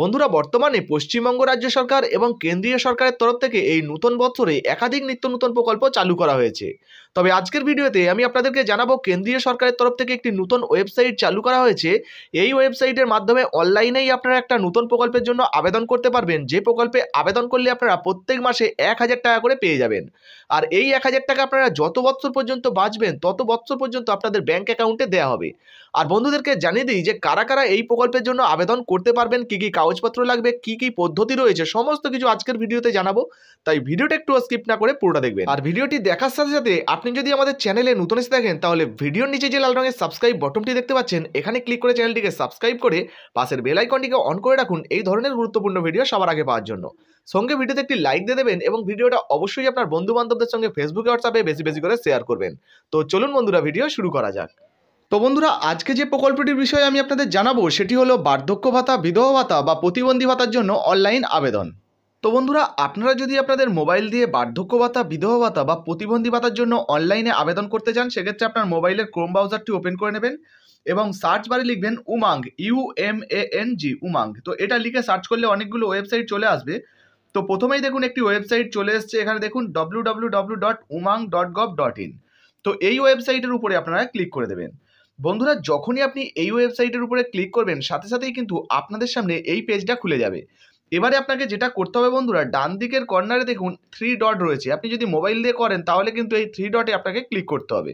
বন্ধুরা বর্তমানে পশ্চিমবঙ্গ রাজ্য সরকার এবং কেন্দ্রীয় সরকারের তরফ থেকে এই নতুন বছরে একাধিক নিত্য নতুন প্রকল্প চালু করা হয়েছে তবে আজকের ভিডিওতে আমি আপনাদেরকে জানাবো কেন্দ্রীয় সরকারের তরফ থেকে একটি নতুন ওয়েবসাইট চালু করা হয়েছে এই ওয়েবসাইটের মাধ্যমে অনলাইনেই আপনারা একটা নতুন প্রকল্পের জন্য আবেদন করতে পারবেন যে প্রকল্পে আবেদন করলে আপনারা প্রত্যেক মাসে এক হাজার টাকা করে পেয়ে যাবেন আর এই এক হাজার টাকা আপনারা যত বছর পর্যন্ত বাঁচবেন তত বছর পর্যন্ত আপনাদের ব্যাঙ্ক অ্যাকাউন্টে দেওয়া হবে আর বন্ধুদেরকে জানিয়ে দিই যে কারা কারা এই প্রকল্পের জন্য আবেদন করতে পারবেন কী কী কাগজপত্র লাগবে কি কি পদ্ধতি রয়েছে সমস্ত কিছু আজকের ভিডিওতে জানাবো তাই ভিডিওটা একটু স্কিপ না করে পুরোটা দেখবেন আর ভিডিওটি দেখার সাথে সাথে আপনি যদি আমাদের চ্যানেলে নতুন এসে দেখেন তাহলে ভিডিওর নিচে যে লাল রঙের সাবস্ক্রাইব বটনটি দেখতে পাচ্ছেন এখানে ক্লিক করে চ্যানেলটিকে সাবস্ক্রাইব করে পাশের বেল আইকনটিকে অন করে রাখুন এই ধরনের গুরুত্বপূর্ণ ভিডিও সবার আগে পাওয়ার জন্য সঙ্গে ভিডিওতে একটি লাইক দিয়ে দেবেন এবং ভিডিওটা অবশ্যই আপনার বন্ধু বান্ধবদের সঙ্গে ফেসবুকে হোয়াটসঅ্যাপে বেশি বেশি করে শেয়ার করবেন তো চলুন বন্ধুরা ভিডিও শুরু করা যাক তো বন্ধুরা আজকে যে প্রকল্পটির বিষয়ে আমি আপনাদের জানাবো সেটি হলো বার্ধক্য ভাতা বিধবা ভাতা বা প্রতিবন্ধী ভাতার জন্য অনলাইন আবেদন তো বন্ধুরা আপনারা যদি আপনাদের মোবাইল দিয়ে বার্ধক্য ভাতা বিধবা ভাতা বা প্রতিবন্ধী ভাতার জন্য অনলাইনে আবেদন করতে চান সেক্ষেত্রে আপনার মোবাইলের ক্রোম ব্রাউজারটি ওপেন করে নেবেন এবং সার্চ বারে লিখবেন Umang U M A N G Umang তো এটা লিখে সার্চ করলে অনেকগুলো ওয়েবসাইট চলে আসবে তো প্রথমেই দেখুন একটি ওয়েবসাইট চলে এসছে এখানে দেখুন W dot Umang dot gov dot in তো এই ওয়েবসাইটের উপরে আপনারা ক্লিক করে দেবেন বন্ধুরা যখনই আপনি এই ওয়েবসাইটের উপরে ক্লিক করবেন সাথে সাথেই কিন্তু আপনাদের সামনে এই পেজটা খুলে যাবে এবারে আপনাকে যেটা করতে হবে বন্ধুরা ডান দিকের কর্নারে দেখুন থ্রি ডট রয়েছে আপনি যদি মোবাইল দিয়ে করেন তাহলে কিন্তু এই থ্রি ডটে আপনাকে ক্লিক করতে হবে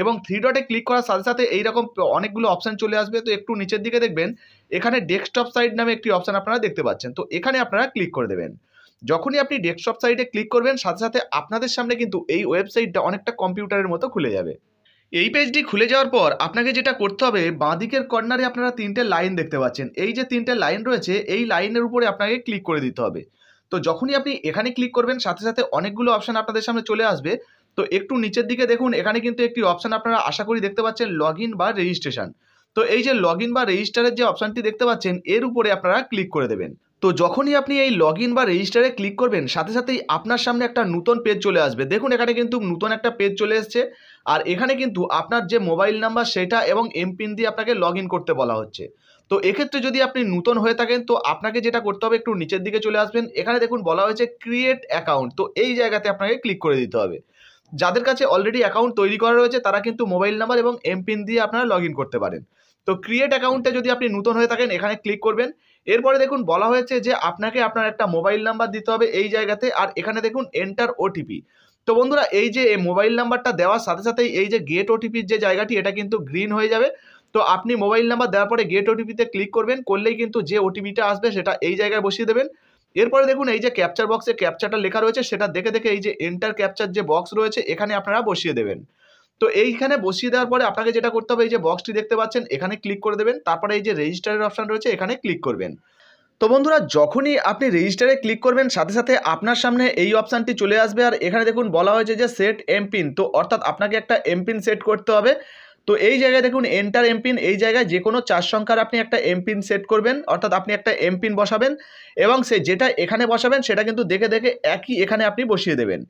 এবং থ্রি ডটে ক্লিক করার সাথে সাথে এইরকম অনেকগুলো অপশান চলে আসবে তো একটু নিচের দিকে দেখবেন এখানে ডেস্কটপ সাইড নামে একটি অপশান আপনারা দেখতে পাচ্ছেন তো এখানে আপনারা ক্লিক করে দেবেন যখনই আপনি ডেস্কটপ সাইডে ক্লিক করবেন সাথে সাথে আপনাদের সামনে কিন্তু এই ওয়েবসাইটটা অনেকটা কম্পিউটারের মতো খুলে যাবে এই পেজটি খুলে যাওয়ার পর আপনাকে যেটা করতে হবে বাঁ দিকের কর্নারে আপনারা তিনটে লাইন দেখতে পাচ্ছেন এই যে তিনটে লাইন রয়েছে এই লাইনের উপরে আপনাকে ক্লিক করে দিতে হবে তো যখনই আপনি এখানে ক্লিক করবেন সাথে সাথে অনেকগুলো অপশান আপনাদের সামনে চলে আসবে তো একটু নিচের দিকে দেখুন এখানে কিন্তু একটি অপশান আপনারা আশা করি দেখতে পাচ্ছেন লগ বা রেজিস্ট্রেশন তো এই যে লগ বা রেজিস্টারের যে অপশানটি দেখতে পাচ্ছেন এর উপরে আপনারা ক্লিক করে দেবেন তো যখনই আপনি এই লগ ইন বা রেজিস্টারে ক্লিক করবেন সাথে সাথেই আপনার সামনে একটা নতুন পেজ চলে আসবে দেখুন এখানে কিন্তু নতুন একটা পেজ চলে এসছে আর এখানে কিন্তু আপনার যে মোবাইল নাম্বার সেটা এবং এমপিন দিয়ে আপনাকে লগ করতে বলা হচ্ছে তো এক্ষেত্রে যদি আপনি নতুন হয়ে থাকেন তো আপনাকে যেটা করতে হবে একটু নিচের দিকে চলে আসবেন এখানে দেখুন বলা হয়েছে ক্রিয়েট অ্যাকাউন্ট তো এই জায়গাতে আপনাকে ক্লিক করে দিতে হবে যাদের কাছে অলরেডি অ্যাকাউন্ট তৈরি করা রয়েছে তারা কিন্তু মোবাইল নাম্বার এবং এমপিন দিয়ে আপনারা লগ করতে পারেন তো ক্রিয়েট অ্যাকাউন্টে যদি আপনি নতুন হয়ে থাকেন এখানে ক্লিক করবেন এরপরে দেখুন বলা হয়েছে যে আপনাকে আপনার একটা মোবাইল নাম্বার দিতে হবে এই জায়গাতে আর এখানে দেখুন এন্টার ওটিপি তো বন্ধুরা এই যে মোবাইল নাম্বারটা দেওয়ার সাথে সাথেই এই যে গেট ওটিপির যে জায়গাটি এটা কিন্তু গ্রিন হয়ে যাবে তো আপনি মোবাইল নাম্বার দেওয়ার পরে গেট ওটিপিতে ক্লিক করবেন করলেই কিন্তু যে ওটিপিটা আসবে সেটা এই জায়গায় বসিয়ে দেবেন এরপরে দেখুন এই যে ক্যাপচার বক্সে ক্যাপচারটা লেখা রয়েছে সেটা দেখে দেখে এই যে এন্টার ক্যাপচার যে বক্স রয়েছে এখানে আপনারা বসিয়ে দেবেন তো এইখানে বসিয়ে দেওয়ার পরে আপনাকে যেটা করতে হবে এই যে বক্সটি দেখতে পাচ্ছেন এখানে ক্লিক করে দেবেন তারপরে এই যে রেজিস্টারের অপশান রয়েছে এখানে ক্লিক করবেন তো বন্ধুরা যখনই আপনি রেজিস্টারে ক্লিক করবেন সাথে সাথে আপনার সামনে এই অপশানটি চলে আসবে আর এখানে দেখুন বলা হয়েছে যে সেট এমপিন তো অর্থাৎ আপনাকে একটা এমপিন সেট করতে হবে তো এই জায়গায় দেখুন এন্টার এমপিন এই জায়গায় যে কোনো চার সংখ্যার আপনি একটা এমপিন সেট করবেন অর্থাৎ আপনি একটা এমপিন বসাবেন এবং সে যেটা এখানে বসাবেন সেটা কিন্তু দেখে দেখে একই এখানে আপনি বসিয়ে দেবেন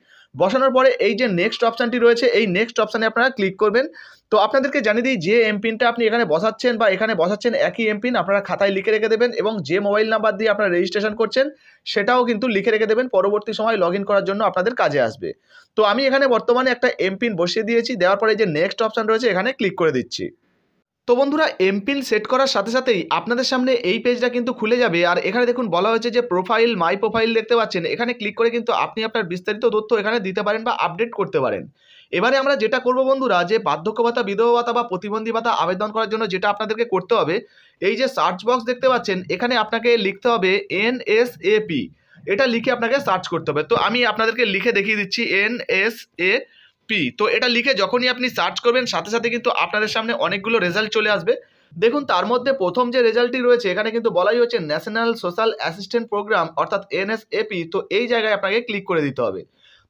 বসানোর পরে এই যে নেক্সট অপশানটি রয়েছে এই নেক্সট অপশানে আপনারা ক্লিক করবেন তো আপনাদেরকে জানিয়ে দিই যে এমপিনটা আপনি এখানে বসাচ্ছেন বা এখানে বসাচ্ছেন একই এমপিন আপনারা খাতায় লিখে রেখে দেবেন এবং যে মোবাইল নাম্বার দিয়ে আপনারা রেজিস্ট্রেশন করছেন সেটাও কিন্তু লিখে রেখে দেবেন পরবর্তী সময় লগ করার জন্য আপনাদের কাজে আসবে তো আমি এখানে বর্তমানে একটা এমপিন বসিয়ে দিয়েছি দেওয়ার পরে যে নেক্সট অপশান রয়েছে এখানে ক্লিক করে দিচ্ছি তো বন্ধুরা এমপিন সেট করার সাথে সাথেই আপনাদের সামনে এই পেজটা কিন্তু খুলে যাবে আর এখানে দেখুন বলা হয়েছে যে প্রোফাইল মাই প্রোফাইল দেখতে পাচ্ছেন এখানে ক্লিক করে কিন্তু আপনি আপনার বিস্তারিত তথ্য এখানে দিতে পারেন বা আপডেট করতে পারেন এবারে আমরা যেটা করব বন্ধুরা যে বার্ধক্য ভাতা বিধবা ভাতা বা প্রতিবন্ধী ভাতা আবেদন করার জন্য যেটা আপনাদেরকে করতে হবে এই যে সার্চ বক্স দেখতে পাচ্ছেন এখানে আপনাকে লিখতে হবে এন এস এ পি এটা লিখে আপনাকে সার্চ করতে হবে তো আমি আপনাদেরকে লিখে দেখিয়ে দিচ্ছি এন এস এ পি তো এটা লিখে যখনই আপনি সার্চ করবেন সাথে সাথে কিন্তু আপনাদের সামনে অনেকগুলো রেজাল্ট চলে আসবে দেখুন তার মধ্যে প্রথম যে রেজাল্টটি রয়েছে এখানে কিন্তু বলাই হচ্ছে ন্যাশনাল সোশ্যাল অ্যাসিস্ট্যান্ট প্রোগ্রাম অর্থাৎ এনএসএপি তো এই জায়গায় আপনাকে ক্লিক করে দিতে হবে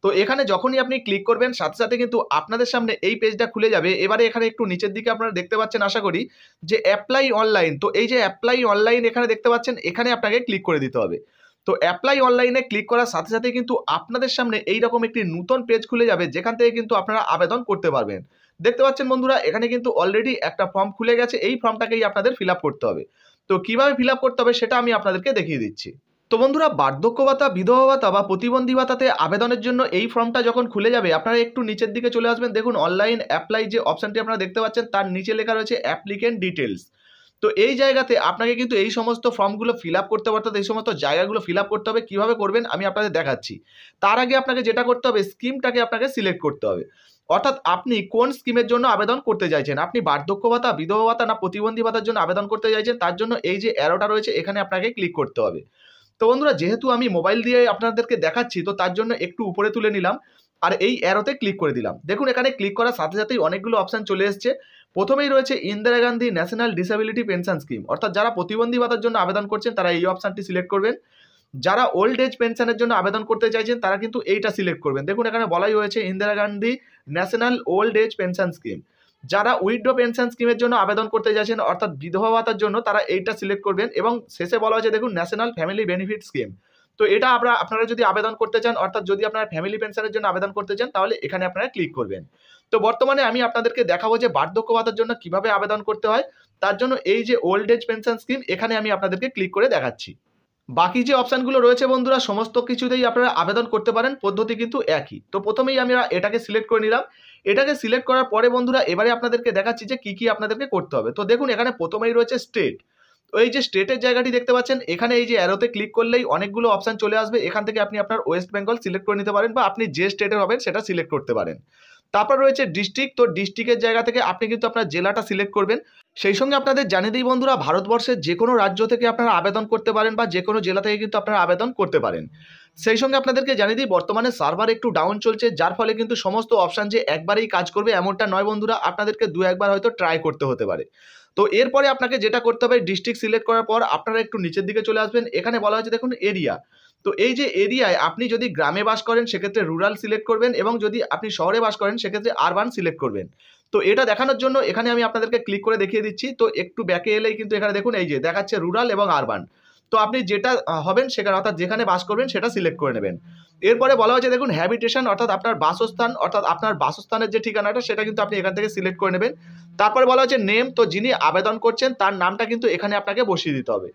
তো এখানে যখনই আপনি ক্লিক করবেন সাথে সাথে কিন্তু আপনাদের সামনে এই পেজটা খুলে যাবে এবারে এখানে একটু নিচের দিকে আপনারা দেখতে পাচ্ছেন আশা করি যে অ্যাপ্লাই অনলাইন তো এই যে অ্যাপ্লাই অনলাইন এখানে দেখতে পাচ্ছেন এখানে আপনাকে ক্লিক করে দিতে হবে তো অ্যাপ্লাই অনলাইনে ক্লিক করার সাথে সাথে কিন্তু আপনাদের সামনে এইরকম একটি নতুন পেজ খুলে যাবে যেখান থেকে কিন্তু আপনারা আবেদন করতে পারবেন দেখতে পাচ্ছেন বন্ধুরা এখানে কিন্তু অলরেডি একটা ফর্ম খুলে গেছে এই ফর্মটাকেই আপনাদের ফিল করতে হবে তো কিভাবে ফিল করতে হবে সেটা আমি আপনাদেরকে দেখিয়ে দিচ্ছি তো বন্ধুরা বার্ধক্য ভাতা বিধবা ভাতা বা প্রতিবন্ধী ভাতাতে আবেদনের জন্য এই ফর্মটা যখন খুলে যাবে আপনারা একটু নিচের দিকে চলে আসবেন দেখুন অনলাইন অ্যাপ্লাই যে অপশানটি আপনারা দেখতে পাচ্ছেন তার নিচে লেখা রয়েছে অ্যাপ্লিকেন্ট ডিটেলস তো এই জায়গাতে আপনাকে কিন্তু এই সমস্ত ফর্মগুলো ফিল আপ করতে হবে অর্থাৎ এই সমস্ত জায়গাগুলো ফিল আপ করতে হবে কীভাবে করবেন আমি আপনাদের দেখাচ্ছি তার আগে আপনাকে যেটা করতে হবে স্কিমটাকে আপনাকে সিলেক্ট করতে হবে অর্থাৎ আপনি কোন স্কিমের জন্য আবেদন করতে চাইছেন আপনি বার্ধক্য ভাতা বিধবা ভাতা না প্রতিবন্ধী ভাতার জন্য আবেদন করতে চাইছেন তার জন্য এই যে অ্যারোটা রয়েছে এখানে আপনাকে ক্লিক করতে হবে তো বন্ধুরা যেহেতু আমি মোবাইল দিয়ে আপনাদেরকে দেখাচ্ছি তো তার জন্য একটু উপরে তুলে নিলাম আর এই অ্যারোতে ক্লিক করে দিলাম দেখুন এখানে ক্লিক করার সাথে সাথেই অনেকগুলো অপশান চলে এসছে প্রথমেই রয়েছে Indira Gandhi national disability pension scheme অর্থাৎ যারা প্রতিবন্ধী ভাতার জন্য আবেদন করছেন তারা এই অপশানটি সিলেক্ট করবেন যারা ওল্ড এজ পেনশনের জন্য আবেদন করতে চাইছেন তারা কিন্তু এইটা সিলেক্ট করবেন দেখুন এখানে বলাই হয়েছে Indira Gandhi national old age pension scheme যারা উইড্রো পেনশন স্কিমের জন্য আবেদন করতে চাইছেন অর্থাৎ বিধবা ভাতার জন্য তারা এইটা সিলেক্ট করবেন এবং শেষে বলা হয়েছে দেখুন ন্যাশনাল ফ্যামিলি বেনিফিট স্কিম তো এটা আমরা আপনারা যদি আবেদন করতে চান অর্থাৎ যদি আপনারা ফ্যামিলি পেনশনের জন্য আবেদন করতে চান তাহলে এখানে আপনারা ক্লিক করবেন তো বর্তমানে আমি আপনাদেরকে দেখাবো যে বার্ধক্য ভাতার জন্য কিভাবে আবেদন করতে হয় তার জন্য এই যে ওল্ড এজ পেনশন স্কিম এখানে আমি আপনাদেরকে ক্লিক করে দেখাচ্ছি বাকি যে অপশানগুলো রয়েছে বন্ধুরা সমস্ত কিছুতেই আপনারা আবেদন করতে পারেন পদ্ধতি কিন্তু একই তো প্রথমেই আমি এটাকে সিলেক্ট করে নিলাম এটাকে সিলেক্ট করার পরে বন্ধুরা এবারে আপনাদেরকে দেখাচ্ছি যে কি কি আপনাদেরকে করতে হবে তো দেখুন এখানে প্রথমেই রয়েছে স্টেট এই যে স্টেটের জায়গাটি দেখতে পাচ্ছেন এখানে এই যে অ্যারোতে ক্লিক করলেই অনেকগুলো অপশান চলে আসবে এখান থেকে আপনি আপনার ওয়েস্ট বেঙ্গল সিলেক্ট করে নিতে পারেন বা আপনি যে স্টেটের হবেন সেটা সিলেক্ট করতে পারেন তারপর রয়েছে ডিস্ট্রিক্ট তো ডিস্ট্রিক্টের জায়গা থেকে আপনি কিন্তু আপনার জেলাটা সিলেক্ট করবেন সেই সঙ্গে আপনাদের জানিয়ে দিই বন্ধুরা ভারতবর্ষের যে কোনো রাজ্য থেকে আপনারা আবেদন করতে পারেন বা যে কোনো জেলা থেকে কিন্তু আপনারা আবেদন করতে পারেন সেই সঙ্গে আপনাদেরকে জানিয়ে দিই বর্তমানে সার্ভার একটু ডাউন চলছে যার ফলে কিন্তু সমস্ত অপশান যে একবারেই কাজ করবে এমনটা নয় বন্ধুরা আপনাদেরকে দু একবার হয়তো ট্রাই করতে হতে পারে তো এরপরে আপনাকে যেটা করতে হবে ডিস্ট্রিক্ট সিলেক্ট করার পর আপনারা একটু নিচের দিকে চলে আসবেন এখানে বলা হয়েছে দেখুন এরিয়া তো এই যে এরিয়ায় আপনি যদি গ্রামে বাস করেন সেক্ষেত্রে রুরাল সিলেক্ট করবেন এবং যদি আপনি শহরে বাস করেন সেক্ষেত্রে আরবান সিলেক্ট করবেন তো এটা দেখানোর জন্য এখানে আমি আপনাদেরকে ক্লিক করে দেখিয়ে দিচ্ছি তো একটু ব্যাকে এলেই কিন্তু এখানে দেখুন এই যে দেখাচ্ছে রুরাল এবং আরবান তো আপনি যেটা হবেন সেখানে অর্থাৎ যেখানে বাস করবেন সেটা সিলেক্ট করে নেবেন এরপরে বলা হয়েছে দেখুন হ্যাবিটেশন অর্থাৎ আপনার বাসস্থান অর্থাৎ আপনার বাসস্থানের যে ঠিকানাটা সেটা কিন্তু আপনি এখান থেকে সিলেক্ট করে নেবেন তারপরে বলা হয়েছে নেম তো যিনি আবেদন করছেন তার নামটা কিন্তু এখানে আপনাকে বসিয়ে দিতে হবে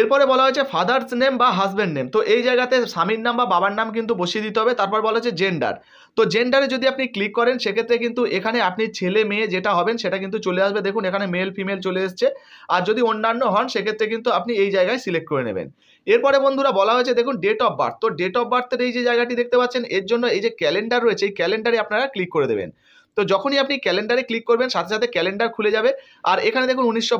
এরপরে বলা হয়েছে ফাদার্স নেম বা হাজব্যান্ড নেম তো এই জায়গাতে স্বামীর নাম বা বাবার নাম কিন্তু বসিয়ে দিতে হবে তারপর বলা হয়েছে জেন্ডার তো জেন্ডারে যদি আপনি ক্লিক করেন সেক্ষেত্রে কিন্তু এখানে আপনি ছেলে মেয়ে যেটা হবেন সেটা কিন্তু চলে আসবে দেখুন এখানে মেল ফিমেল চলে এসছে আর যদি অন্যান্য হন সেক্ষেত্রে কিন্তু আপনি এই জায়গায় সিলেক্ট করে নেবেন এরপরে বন্ধুরা বলা হয়েছে দেখুন ডেট অফ বার্থ তো ডেট অফ বার্থের এই যে জায়গাটি দেখতে পাচ্ছেন এর জন্য এই যে ক্যালেন্ডার রয়েছে এই ক্যালেন্ডারে আপনারা ক্লিক করে দেবেন তো যখনই আপনি ক্যালেন্ডারে ক্লিক করবেন সাথে সাথে ক্যালেন্ডার খুলে যাবে আর এখানে দেখুন উনিশশো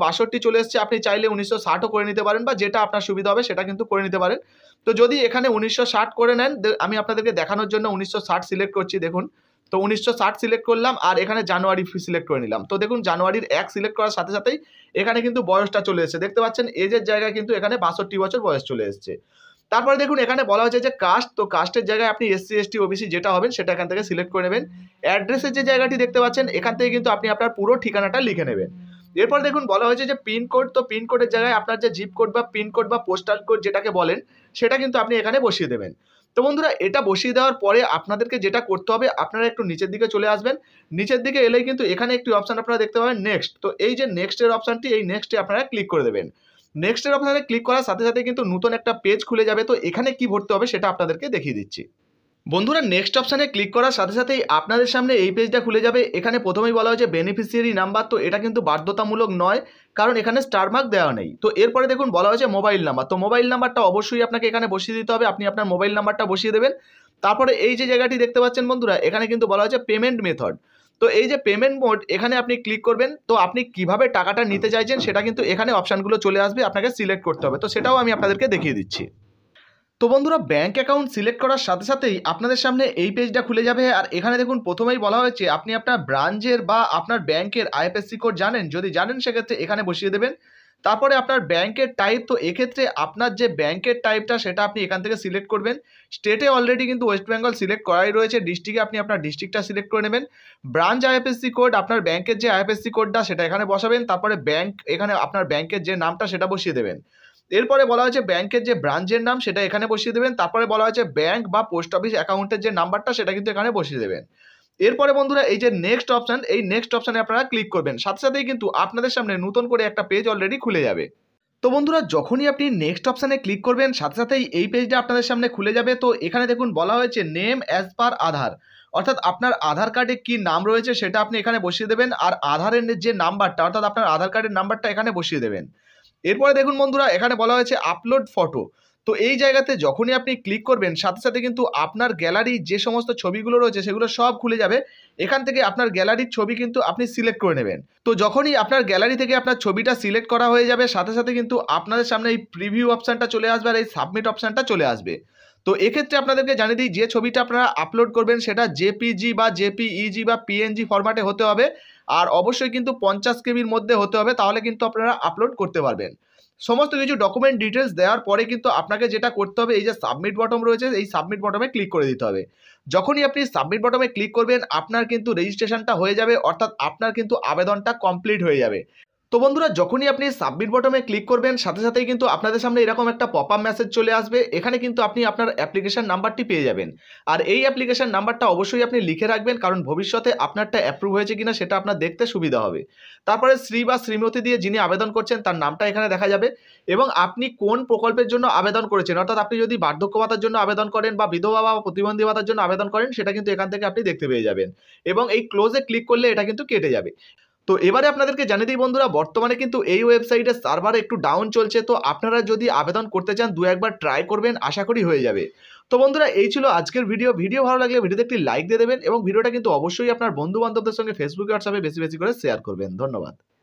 চলে এসছে আপনি চাইলে উনিশশো ষাটও করে নিতে পারেন বা যেটা আপনার সুবিধা হবে সেটা কিন্তু করে নিতে পারেন তো যদি এখানে উনিশশো করে নেন আমি আপনাদেরকে দেখানোর জন্য উনিশশো সিলেক্ট করছি দেখুন তো উনিশশো সিলেক্ট করলাম আর এখানে জানুয়ারি সিলেক্ট করে নিলাম তো দেখুন জানুয়ারির এক সিলেক্ট করার সাথে সাথেই এখানে কিন্তু বয়সটা চলে এসেছে দেখতে পাচ্ছেন এজের জায়গায় কিন্তু এখানে বাষট্টি বছর বয়স চলে এসছে তারপরে দেখুন এখানে বলা হয়েছে যে কাস্ট তো কাস্টের জায়গায় আপনি এসসি এসটি ওবিসি যেটা হবেন সেটা এখান থেকে সিলেক্ট করে নেবেন অ্যাড্রেসের যে জায়গাটি দেখতে পাচ্ছেন এখান থেকে কিন্তু আপনি আপনার পুরো ঠিকানাটা লিখে নেবেন এরপর দেখুন বলা হয়েছে যে পিনকোড তো পিনকোডের জায়গায় আপনার যে জিপ কোড বা পিনকোড বা পোস্টাল কোড যেটাকে বলেন সেটা কিন্তু আপনি এখানে বসিয়ে দেবেন তো বন্ধুরা এটা বসিয়ে দেওয়ার পরে আপনাদেরকে যেটা করতে হবে আপনারা একটু নিচের দিকে চলে আসবেন নিচের দিকে এলেই কিন্তু এখানে একটি অপশান আপনারা দেখতে পাবেন নেক্সট তো এই যে নেক্সটের অপশানটি এই নেক্সটে আপনারা ক্লিক করে দেবেন নেক্সটের অপশানে ক্লিক করার সাথে সাথে কিন্তু নতুন একটা পেজ খুলে যাবে তো এখানে কি ভরতে হবে সেটা আপনাদেরকে দেখিয়ে দিচ্ছি বন্ধুরা নেক্সট অপশানে ক্লিক করার সাথে সাথেই আপনাদের সামনে এই পেজটা খুলে যাবে এখানে প্রথমেই বলা হয়েছে বেনিফিসিয়ারি নাম্বার তো এটা কিন্তু বাধ্যতামূলক নয় কারণ এখানে স্টারমার্ক দেওয়া নেই তো এরপরে দেখুন বলা হয়েছে মোবাইল নাম্বার তো মোবাইল নাম্বারটা অবশ্যই আপনাকে এখানে বসিয়ে দিতে হবে আপনি আপনার মোবাইল নাম্বারটা বসিয়ে দেবেন তারপরে এই যে জায়গাটি দেখতে পাচ্ছেন বন্ধুরা এখানে কিন্তু বলা হয়েছে পেমেন্ট মেথড তো এই যে পেমেন্ট মোড এখানে আপনি ক্লিক করবেন তো আপনি কিভাবে টাকাটা নিতে চাইছেন সেটা কিন্তু এখানে অপশানগুলো চলে আসবে আপনাকে সিলেক্ট করতে হবে তো সেটাও আমি আপনাদেরকে দেখিয়ে দিচ্ছি তো বন্ধুরা ব্যাঙ্ক অ্যাকাউন্ট সিলেক্ট করার সাথে সাথেই আপনাদের সামনে এই পেজটা খুলে যাবে আর এখানে দেখুন প্রথমেই বলা হয়েছে আপনি আপনার ব্রাঞ্চের বা আপনার ব্যাংকের আইএফএসসি কোড জানেন যদি জানেন সেক্ষেত্রে এখানে বসিয়ে দেবেন তারপরে আপনার ব্যাংকের টাইপ তো এক্ষেত্রে আপনার যে ব্যাংকের টাইপটা সেটা আপনি এখান থেকে সিলেক্ট করবেন স্টেটে অলরেডি কিন্তু ওয়েস্ট বেঙ্গল সিলেক্ট করাই রয়েছে ডিস্ট্রিক্টে আপনি আপনার ডিস্ট্রিক্টটা সিলেক্ট করে নেবেন ব্রাঞ্চ আইএফএসসি কোড আপনার ব্যাংকের যে আইএফএসসি কোডটা সেটা এখানে বসাবেন তারপরে ব্যাংক এখানে আপনার ব্যাংকের যে নামটা সেটা বসিয়ে দেবেন এরপরে বলা হয়েছে ব্যাংকের যে ব্রাঞ্চের নাম সেটা এখানে বসিয়ে দেবেন তারপরে বলা হয়েছে ব্যাংক বা পোস্ট অফিস অ্যাকাউন্টের যে নাম্বারটা সেটা কিন্তু এখানে বসিয়ে দেবেন এরপরে বন্ধুরা এই যে নেক্সট অপশান এই নেক্সট অপশানে আপনারা ক্লিক করবেন সাথে সাথেই কিন্তু আপনাদের সামনে নতুন করে একটা পেজ অলরেডি খুলে যাবে তো বন্ধুরা যখনই আপনি নেক্সট অপশানে ক্লিক করবেন সাথে সাথেই এই পেজটা আপনাদের সামনে খুলে যাবে তো এখানে দেখুন বলা হয়েছে নেম অ্যাজ পার আধার অর্থাৎ আপনার আধার কার্ডে কি নাম রয়েছে সেটা আপনি এখানে বসিয়ে দেবেন আর আধারের যে নাম্বারটা অর্থাৎ আপনার আধার কার্ডের নাম্বারটা এখানে বসিয়ে দেবেন এরপরে দেখুন বন্ধুরা এখানে বলা হয়েছে আপলোড ফটো তো এই জায়গাতে যখনই আপনি ক্লিক করবেন সাথে সাথে কিন্তু আপনার গ্যালারি যে সমস্ত ছবিগুলো রয়েছে সেগুলো সব খুলে যাবে এখান থেকে আপনার গ্যালারির ছবি কিন্তু আপনি সিলেক্ট করে নেবেন তো যখনই আপনার গ্যালারি থেকে আপনার ছবিটা সিলেক্ট করা হয়ে যাবে সাথে সাথে কিন্তু আপনাদের সামনে এই প্রিভিউ অপশানটা চলে আসবে আর এই সাবমিট অপশানটা চলে আসবে তো এক্ষেত্রে আপনাদেরকে জানিয়ে দিই যে ছবিটা আপনারা আপলোড করবেন সেটা জেপিজি বা জেপিইজি বা পিএনজি ফরম্যাটে হতে হবে আর অবশ্যই কিন্তু পঞ্চাশ কেবির মধ্যে হতে হবে তাহলে কিন্তু আপনারা আপলোড করতে পারবেন সমস্ত কিছু ডকুমেন্ট ডিটেলস দেওয়ার পরে কিন্তু আপনাকে যেটা করতে হবে এই যে সাবমিট বটম রয়েছে এই সাবমিট বটমে ক্লিক করে দিতে হবে যখনই আপনি সাবমিট বটমে ক্লিক করবেন আপনার কিন্তু রেজিস্ট্রেশনটা হয়ে যাবে অর্থাৎ আপনার কিন্তু আবেদনটা কমপ্লিট হয়ে যাবে তো বন্ধুরা যখনই আপনি সাবমিট বটমে ক্লিক করবেন সাথে সাথেই কিন্তু আপনাদের সামনে এরকম একটা পপ আপ মেসেজ চলে আসবে এখানে কিন্তু আপনি আপনার অ্যাপ্লিকেশান নাম্বারটি পেয়ে যাবেন আর এই অ্যাপ্লিকেশান নাম্বারটা অবশ্যই আপনি লিখে রাখবেন কারণ ভবিষ্যতে আপনারটা অ্যাপ্রুভ হয়েছে কিনা সেটা আপনার দেখতে সুবিধা হবে তারপরে শ্রী বা শ্রীমতী দিয়ে যিনি আবেদন করছেন তার নামটা এখানে দেখা যাবে এবং আপনি কোন প্রকল্পের জন্য আবেদন করেছেন অর্থাৎ আপনি যদি বার্ধক্য ভাতার জন্য আবেদন করেন বা বিধবা বা প্রতিবন্ধী ভাতার জন্য আবেদন করেন সেটা কিন্তু এখান থেকে আপনি দেখতে পেয়ে যাবেন এবং এই ক্লোজে ক্লিক করলে এটা কিন্তু কেটে যাবে তো এবারে আপনাদেরকে জানিয়ে দিই বন্ধুরা বর্তমানে কিন্তু এই ওয়েবসাইটে সার্ভার একটু ডাউন চলছে তো আপনারা যদি আবেদন করতে চান দু একবার ট্রাই করবেন আশা করি হয়ে যাবে তো বন্ধুরা এই ছিল আজকের ভিডিও ভিডিও ভালো লাগলে ভিডিওতে একটি লাইক দিয়ে দেবেন এবং ভিডিওটা কিন্তু অবশ্যই আপনার বন্ধু বান্ধবদের সঙ্গে ফেসবুক হোয়াটসঅ্যাপে বেশি বেশি করে শেয়ার করবেন ধন্যবাদ